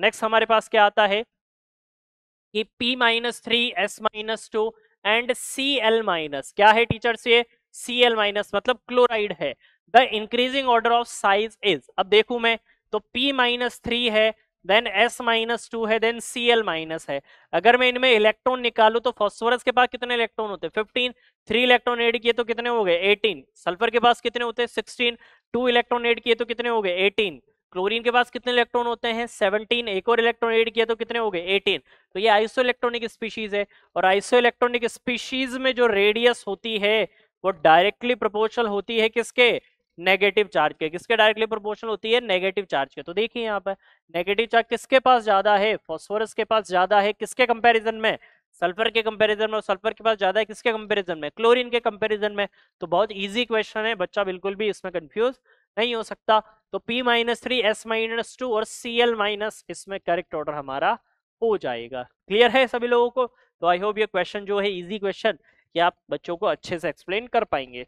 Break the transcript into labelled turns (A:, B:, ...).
A: next हमारे पास क्या आता है कि P minus three S minus two and C L minus क्या है टीचर्स ये सी एल माइनस मतलब क्लोराइड है the increasing order of size is अब देखू मैं तो P माइनस थ्री है देन S माइनस टू है देन सी एल माइनस है अगर मैं इनमें इलेक्ट्रॉन निकालू तो फॉस्फोरस के पास कितने इलेक्ट्रॉन होते हैं 15 थ्री इलेक्ट्रॉन एड किए तो कितने हो गए 18 सल्फर के पास कितने होते हैं 16 टू इलेक्ट्रॉन एड किए तो कितने हो गए 18 क्लोरीन के पास कितने इलेक्ट्रॉन होते हैं 17 एक और इलेक्ट्रॉन एड किया तो कितने हो गए 18 तो ये आइसो इलेक्ट्रॉनिक स्पीशीज है और आइसो इलेक्ट्रॉनिक स्पीशीज में जो रेडियस होती है वो डायरेक्टली प्रोपोर्शनल होती है किसके नेगेटिव चार्ज के किसके डायरेक्टली प्रोपोर्शनल होती है नेगेटिव चार्ज के तो देखिए यहाँ पर नेगेटिव चार्ज किसके पास ज्यादा है फॉस्फोरस के पास ज्यादा है किसके कंपेरिजन में सल्फर के कंपेरिजन में और सल्फर के पास ज्यादा है किसके कंपेरिजन में क्लोरीन के कंपेरिजन में तो बहुत ईजी क्वेश्चन है बच्चा बिल्कुल भी इसमें कंफ्यूज नहीं हो सकता तो P minus three S minus two और सी एल माइनस इसमें करेक्ट ऑर्डर हमारा हो जाएगा क्लियर है सभी लोगों को तो आई होप ये क्वेश्चन जो है इजी क्वेश्चन कि आप बच्चों को अच्छे से एक्सप्लेन कर पाएंगे